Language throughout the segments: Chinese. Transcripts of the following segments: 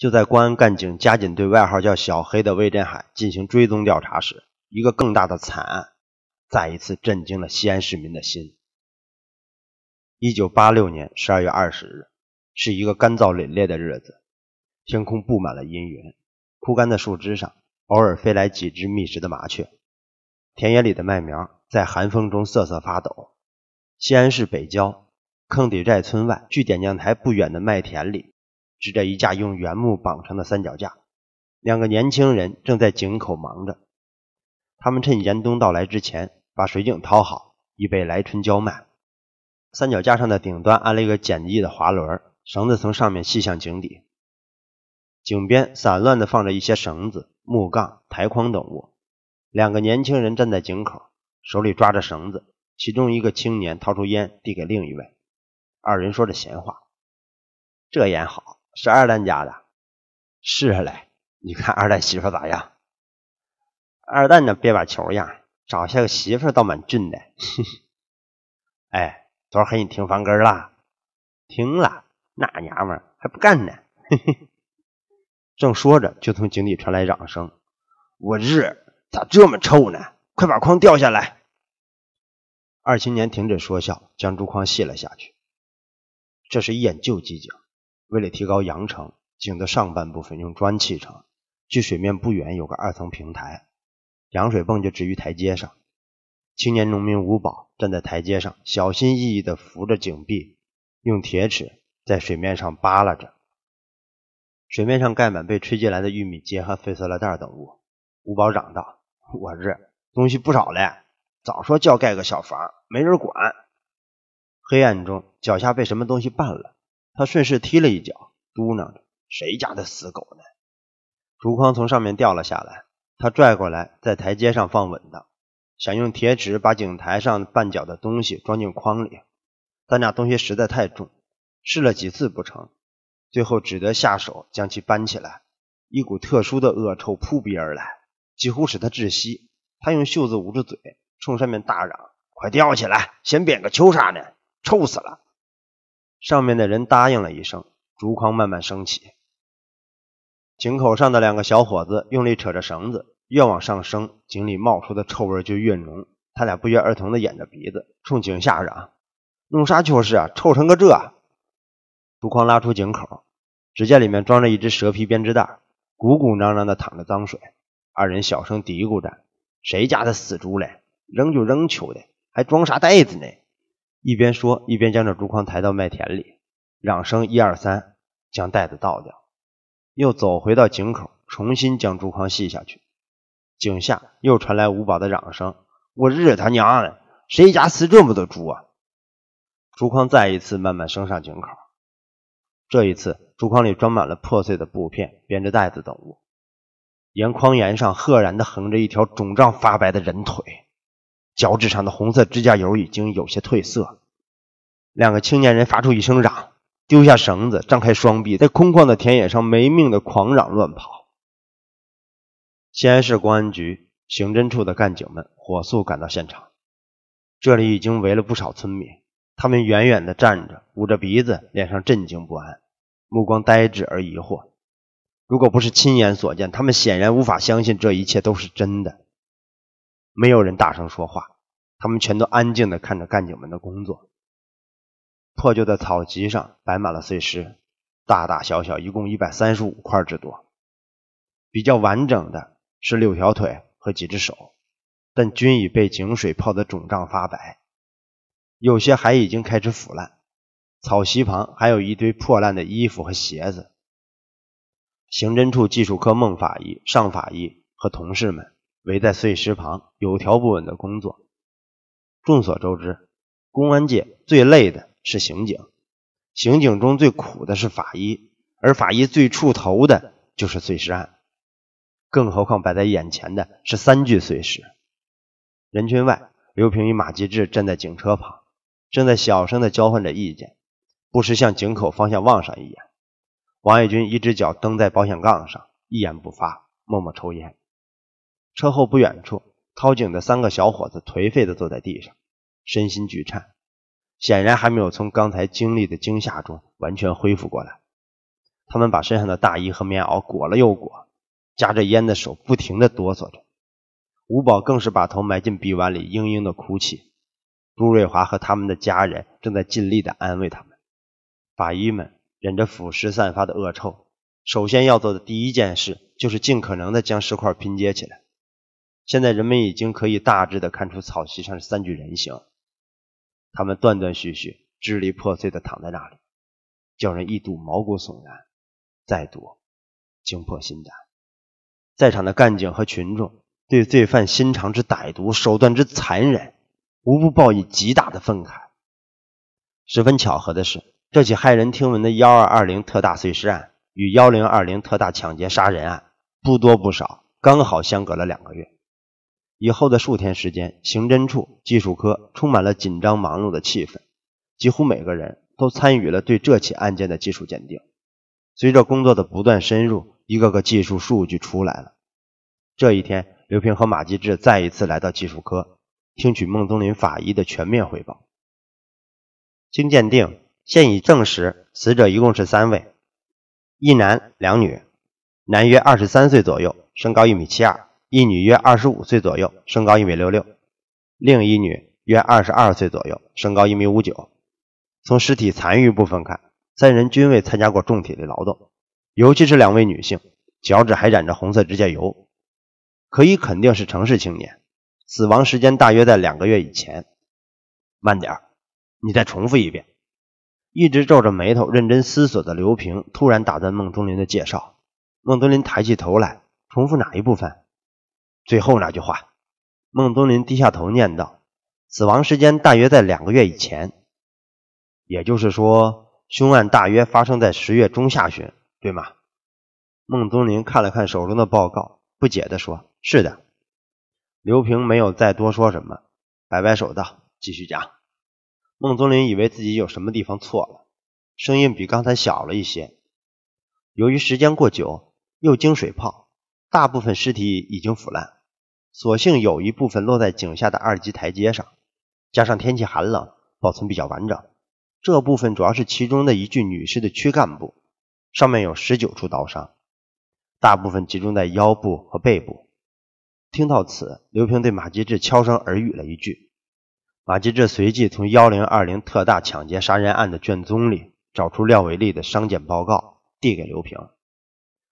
就在公安干警加紧对外号叫“小黑”的魏振海进行追踪调查时，一个更大的惨案再一次震惊了西安市民的心。一九八六年十二月二十日，是一个干燥凛冽的日子，天空布满了阴云，枯干的树枝上偶尔飞来几只觅食的麻雀，田野里的麦苗在寒风中瑟瑟发抖。西安市北郊坑底寨村外，距点将台不远的麦田里。支着一架用原木绑成的三脚架，两个年轻人正在井口忙着。他们趁严冬到来之前把水井掏好，以备来春浇麦。三脚架上的顶端安了一个简易的滑轮，绳子从上面系向井底。井边散乱地放着一些绳子、木杠、台筐等物。两个年轻人站在井口，手里抓着绳子。其中一个青年掏出烟递给另一位，二人说着闲话。这烟好。是二蛋家的，是来，你看二蛋媳妇咋样？二蛋呢，别把球样，找下个媳妇倒蛮俊的。哎，昨儿黑你停房根儿了？停了，那娘们还不干呢。正说着，就从井底传来嚷声：“我日，咋这么臭呢？快把筐掉下来！”二青年停止说笑，将竹筐卸了下去。这是一眼旧机井。为了提高扬程，井的上半部分用砖砌成，距水面不远有个二层平台，扬水泵就置于台阶上。青年农民吴宝站在台阶上，小心翼翼地扶着井壁，用铁尺在水面上扒拉着。水面上盖满被吹进来的玉米秸和废塑料袋等物。吴宝嚷道：“我日，东西不少嘞！早说叫盖个小房，没人管。”黑暗中，脚下被什么东西绊了。他顺势踢了一脚，嘟囔着：“谁家的死狗呢？”竹筐从上面掉了下来，他拽过来，在台阶上放稳当，想用铁尺把井台上绊脚的东西装进筐里。但那东西实在太重，试了几次不成，最后只得下手将其搬起来。一股特殊的恶臭扑鼻而来，几乎使他窒息。他用袖子捂住嘴，冲上面大嚷：“快吊起来！先扁个秋啥呢，臭死了！”上面的人答应了一声，竹筐慢慢升起。井口上的两个小伙子用力扯着绳子，越往上升，井里冒出的臭味就越浓。他俩不约而同的掩着鼻子，冲井下嚷：“弄啥球事啊？臭成个这！”竹筐拉出井口，只见里面装着一只蛇皮编织袋，鼓鼓囊囊的躺着脏水。二人小声嘀咕着：“谁家的死猪嘞？扔就扔球的，还装啥袋子呢？”一边说，一边将这竹筐抬到麦田里，嚷声一二三，将袋子倒掉，又走回到井口，重新将竹筐系下去。井下又传来五宝的嚷声：“我日他娘的，谁家死这么多猪啊？”竹筐再一次慢慢升上井口，这一次竹筐里装满了破碎的布片、编织袋子等物，沿筐沿上赫然地横着一条肿胀发白的人腿。脚趾上的红色指甲油已经有些褪色。两个青年人发出一声嚷，丢下绳子，张开双臂，在空旷的田野上没命的狂嚷乱跑。西安市公安局刑侦处的干警们火速赶到现场，这里已经围了不少村民，他们远远的站着，捂着鼻子，脸上震惊不安，目光呆滞而疑惑。如果不是亲眼所见，他们显然无法相信这一切都是真的。没有人大声说话。他们全都安静地看着干警们的工作。破旧的草席上摆满了碎尸，大大小小一共一百三十五块之多。比较完整的是六条腿和几只手，但均已被井水泡得肿胀发白，有些还已经开始腐烂。草席旁还有一堆破烂的衣服和鞋子。刑侦处技术科孟法医、尚法医和同事们围在碎尸旁，有条不紊地工作。众所周知，公安界最累的是刑警，刑警中最苦的是法医，而法医最触头的就是碎尸案。更何况摆在眼前的是三具碎尸。人群外，刘平与马吉志站在警车旁，正在小声的交换着意见，不时向井口方向望上一眼。王爱军一只脚蹬在保险杠上，一言不发，默默抽烟。车后不远处。掏井的三个小伙子颓废地坐在地上，身心俱颤，显然还没有从刚才经历的惊吓中完全恢复过来。他们把身上的大衣和棉袄裹了又裹，夹着烟的手不停地哆嗦着。五宝更是把头埋进臂弯里，嘤嘤地哭泣。朱瑞华和他们的家人正在尽力地安慰他们。法医们忍着腐蚀散发的恶臭，首先要做的第一件事就是尽可能地将尸块拼接起来。现在人们已经可以大致的看出草席上是三具人形，他们断断续续、支离破碎的躺在那里，叫人一睹毛骨悚然，再睹惊破心胆。在场的干警和群众对罪犯心肠之歹毒、手段之残忍，无不报以极大的愤慨。十分巧合的是，这起骇人听闻的“幺二二零”特大碎尸案与“幺零二零”特大抢劫杀人案，不多不少，刚好相隔了两个月。以后的数天时间，刑侦处技术科充满了紧张忙碌的气氛，几乎每个人都参与了对这起案件的技术鉴定。随着工作的不断深入，一个个技术数据出来了。这一天，刘平和马吉志再一次来到技术科，听取孟宗林法医的全面汇报。经鉴定，现已证实死者一共是三位，一男两女，男约二十三岁左右，身高一米七二。一女约二十五岁左右，身高一米六六；另一女约二十二岁左右，身高一米五九。从尸体残余部分看，三人均未参加过重体力劳动，尤其是两位女性，脚趾还染着红色指甲油，可以肯定是城市青年。死亡时间大约在两个月以前。慢点儿，你再重复一遍。一直皱着眉头认真思索的刘平突然打断孟中林的介绍。孟中林抬起头来，重复哪一部分？最后那句话，孟宗林低下头念道：“死亡时间大约在两个月以前，也就是说，凶案大约发生在十月中下旬，对吗？”孟宗林看了看手中的报告，不解地说：“是的。”刘平没有再多说什么，摆摆手道：“继续讲。”孟宗林以为自己有什么地方错了，声音比刚才小了一些。由于时间过久，又经水泡。大部分尸体已经腐烂，所幸有一部分落在井下的二级台阶上，加上天气寒冷，保存比较完整。这部分主要是其中的一具女尸的躯干部，上面有十九处刀伤，大部分集中在腰部和背部。听到此，刘平对马吉志悄声耳语了一句，马吉志随即从幺零二零特大抢劫杀人案的卷宗里找出廖伟丽的伤检报告，递给刘平。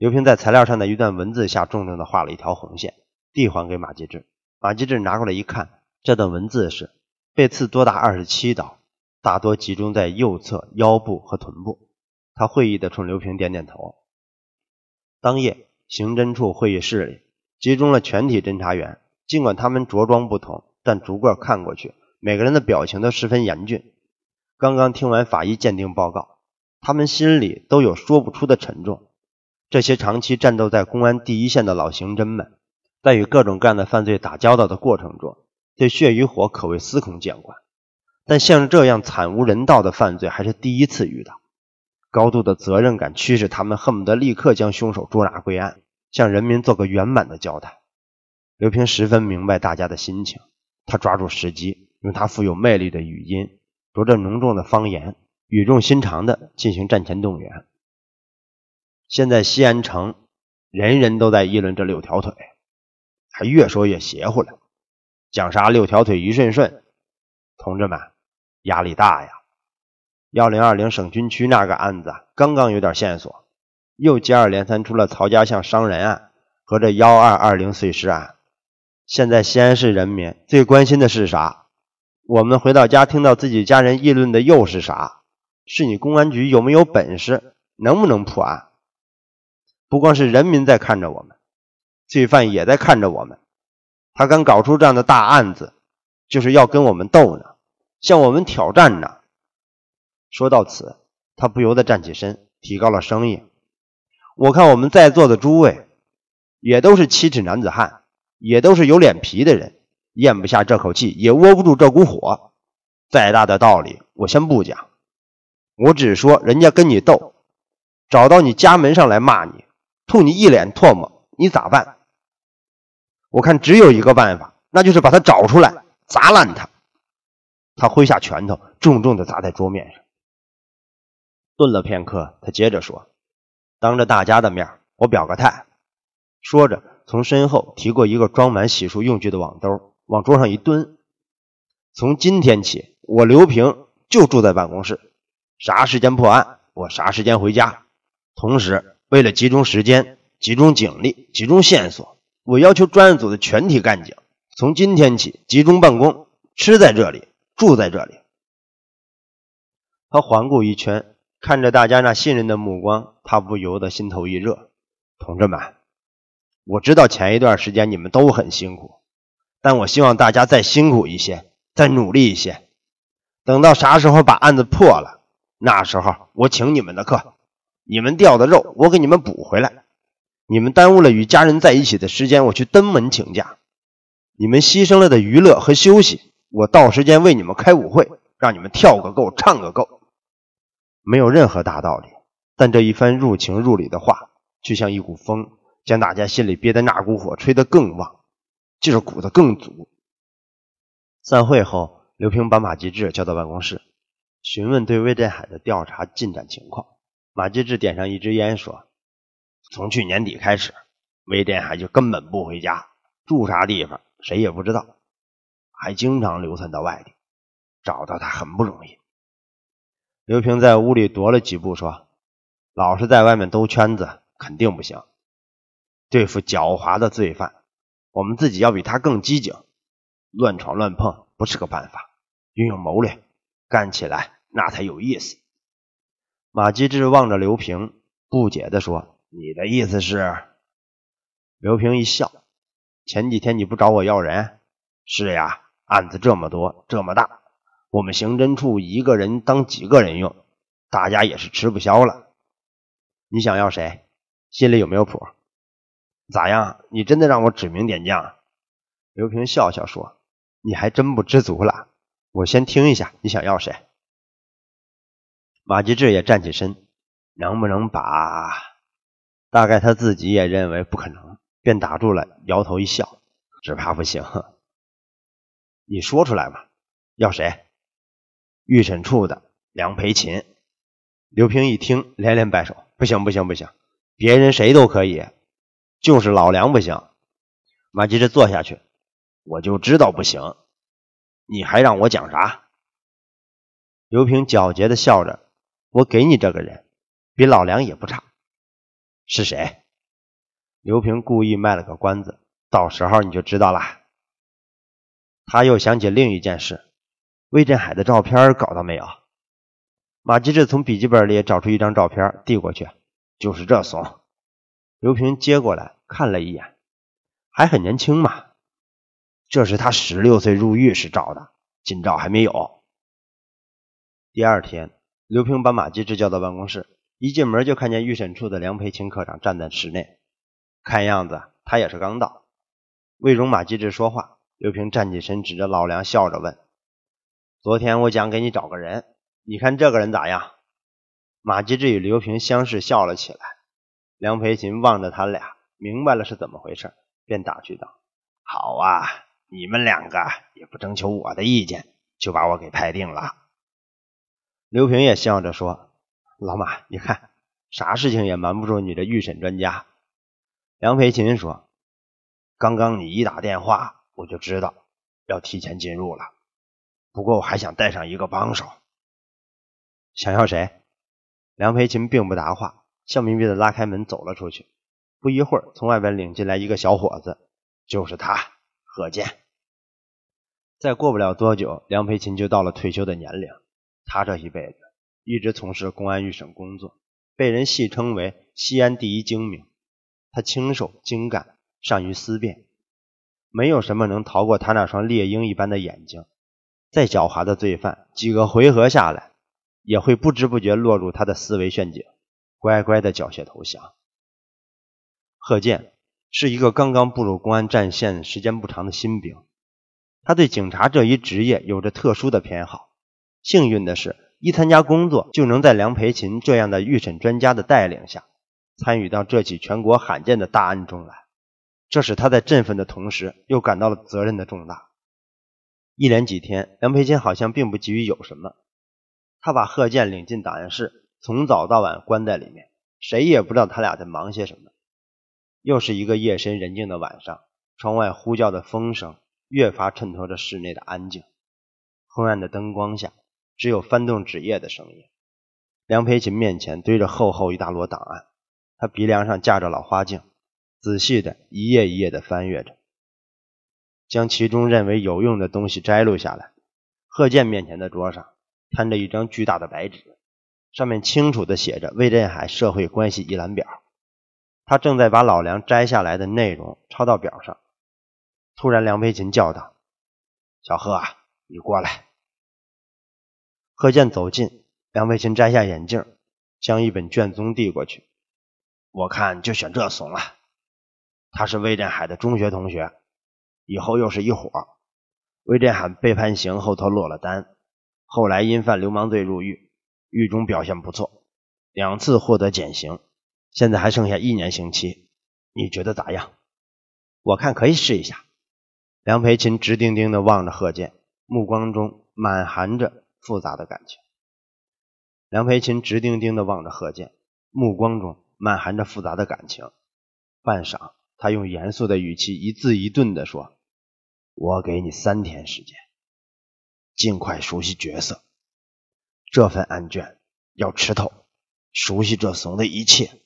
刘平在材料上的一段文字下重重的画了一条红线，递还给马吉志。马吉志拿过来一看，这段文字是被刺多达二十七刀，大多集中在右侧腰部和臀部。他会意地冲刘平点点头。当夜，刑侦处会议室里集中了全体侦查员。尽管他们着装不同，但逐个看过去，每个人的表情都十分严峻。刚刚听完法医鉴定报告，他们心里都有说不出的沉重。这些长期战斗在公安第一线的老刑侦们，在与各种各样的犯罪打交道的过程中，对血与火可谓司空见惯。但像这样惨无人道的犯罪，还是第一次遇到。高度的责任感驱使他们，恨不得立刻将凶手捉拿归案，向人民做个圆满的交代。刘平十分明白大家的心情，他抓住时机，用他富有魅力的语音，着着浓重的方言，语重心长地进行战前动员。现在西安城，人人都在议论这六条腿，还越说越邪乎了。讲啥六条腿一顺顺，同志们压力大呀！幺零二零省军区那个案子刚刚有点线索，又接二连三出了曹家巷伤人案和这幺二二零碎尸案。现在西安市人民最关心的是啥？我们回到家听到自己家人议论的又是啥？是你公安局有没有本事，能不能破案？不光是人民在看着我们，罪犯也在看着我们。他敢搞出这样的大案子，就是要跟我们斗呢，向我们挑战呢。说到此，他不由得站起身，提高了声音：“我看我们在座的诸位，也都是七尺男子汉，也都是有脸皮的人，咽不下这口气，也握不住这股火。再大的道理，我先不讲，我只说人家跟你斗，找到你家门上来骂你。”吐你一脸唾沫，你咋办？我看只有一个办法，那就是把他找出来，砸烂他。他挥下拳头，重重的砸在桌面上。顿了片刻，他接着说：“当着大家的面，我表个态。”说着，从身后提过一个装满洗漱用具的网兜，往桌上一蹲。从今天起，我刘平就住在办公室，啥时间破案，我啥时间回家。同时，为了集中时间、集中警力、集中线索，我要求专案组的全体干警从今天起集中办公，吃在这里，住在这里。他环顾一圈，看着大家那信任的目光，他不由得心头一热。同志们，我知道前一段时间你们都很辛苦，但我希望大家再辛苦一些，再努力一些。等到啥时候把案子破了，那时候我请你们的客。你们掉的肉，我给你们补回来；你们耽误了与家人在一起的时间，我去登门请假；你们牺牲了的娱乐和休息，我到时间为你们开舞会，让你们跳个够，唱个够。没有任何大道理，但这一番入情入理的话，就像一股风，将大家心里憋的那股火吹得更旺，劲鼓得更足。散会后，刘平把马吉志叫到办公室，询问对魏振海的调查进展情况。马吉志点上一支烟，说：“从去年底开始，魏殿海就根本不回家，住啥地方谁也不知道，还经常流窜到外地，找到他很不容易。”刘平在屋里踱了几步，说：“老是在外面兜圈子，肯定不行。对付狡猾的罪犯，我们自己要比他更机警，乱闯乱碰不是个办法，运用谋略干起来那才有意思。”马吉智望着刘平，不解地说：“你的意思是？”刘平一笑：“前几天你不找我要人？是呀，案子这么多，这么大，我们刑侦处一个人当几个人用，大家也是吃不消了。你想要谁？心里有没有谱？咋样？你真的让我指名点将？”刘平笑笑说：“你还真不知足了。我先听一下，你想要谁？”马吉志也站起身，能不能把？大概他自己也认为不可能，便打住了，摇头一笑，只怕不行。你说出来吧，要谁？预审处的梁培琴。刘平一听，连连摆手，不行不行不行，别人谁都可以，就是老梁不行。马吉志坐下去，我就知道不行，你还让我讲啥？刘平狡黠的笑着。我给你这个人，比老梁也不差。是谁？刘平故意卖了个关子，到时候你就知道了。他又想起另一件事，魏振海的照片搞到没有？马吉志从笔记本里找出一张照片递过去，就是这怂。刘平接过来看了一眼，还很年轻嘛。这是他十六岁入狱时照的，今照还没有。第二天。刘平把马继志叫到办公室，一进门就看见预审处的梁培琴科长站在室内，看样子他也是刚到。为容马继志说话，刘平站起身，指着老梁笑着问：“昨天我想给你找个人，你看这个人咋样？”马继志与刘平相视笑了起来。梁培琴望着他俩，明白了是怎么回事，便打趣道：“好啊，你们两个也不征求我的意见，就把我给拍定了。”刘平也笑着说：“老马，你看啥事情也瞒不住你这预审专家。”梁培琴说：“刚刚你一打电话，我就知道要提前进入了。不过我还想带上一个帮手。”“想要谁？”梁培琴并不答话，笑眯眯的拉开门走了出去。不一会儿，从外边领进来一个小伙子，就是他，贺建。再过不了多久，梁培琴就到了退休的年龄。他这一辈子一直从事公安预审工作，被人戏称为“西安第一精明”。他清瘦精干，善于思辨，没有什么能逃过他那双猎鹰一般的眼睛。再狡猾的罪犯，几个回合下来，也会不知不觉落入他的思维陷阱，乖乖的缴械投降。贺建是一个刚刚步入公安战线时间不长的新兵，他对警察这一职业有着特殊的偏好。幸运的是，一参加工作就能在梁培琴这样的预审专家的带领下，参与到这起全国罕见的大案中来，这使他在振奋的同时，又感到了责任的重大。一连几天，梁培琴好像并不急于有什么，他把贺建领进档案室，从早到晚关在里面，谁也不知道他俩在忙些什么。又是一个夜深人静的晚上，窗外呼叫的风声越发衬托着室内的安静，昏暗的灯光下。只有翻动纸页的声音。梁培琴面前堆着厚厚一大摞档案，他鼻梁上架着老花镜，仔细的一页一页的翻阅着，将其中认为有用的东西摘录下来。贺建面前的桌上摊着一张巨大的白纸，上面清楚的写着魏振海社会关系一览表。他正在把老梁摘下来的内容抄到表上。突然，梁培琴叫道：“小贺，啊，你过来。”贺建走近，梁培琴摘下眼镜，将一本卷宗递过去。我看就选这怂了。他是魏振海的中学同学，以后又是一伙魏振海被判刑后头落了单，后来因犯流氓罪入狱，狱中表现不错，两次获得减刑，现在还剩下一年刑期。你觉得咋样？我看可以试一下。梁培琴直盯盯地望着贺建，目光中满含着。复杂的感情。梁培琴直盯盯的望着贺建，目光中满含着复杂的感情。半晌，他用严肃的语气，一字一顿的说：“我给你三天时间，尽快熟悉角色。这份案卷要吃透，熟悉这怂的一切。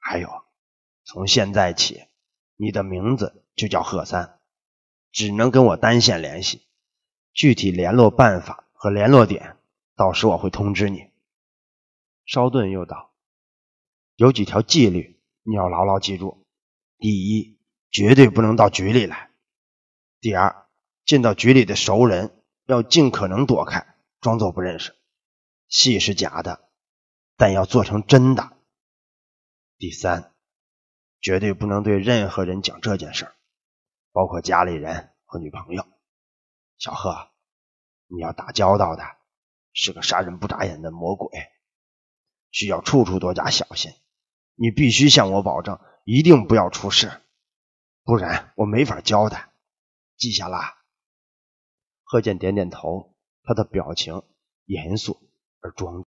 还有，从现在起，你的名字就叫贺三，只能跟我单线联系，具体联络办法。”和联络点，到时我会通知你。稍顿，又道：“有几条纪律你要牢牢记住。第一，绝对不能到局里来；第二，见到局里的熟人要尽可能躲开，装作不认识。戏是假的，但要做成真的。第三，绝对不能对任何人讲这件事，包括家里人和女朋友。小贺。”你要打交道的，是个杀人不眨眼的魔鬼，需要处处多加小心。你必须向我保证，一定不要出事，不然我没法交代。记下了。贺健点点头，他的表情严肃而庄重。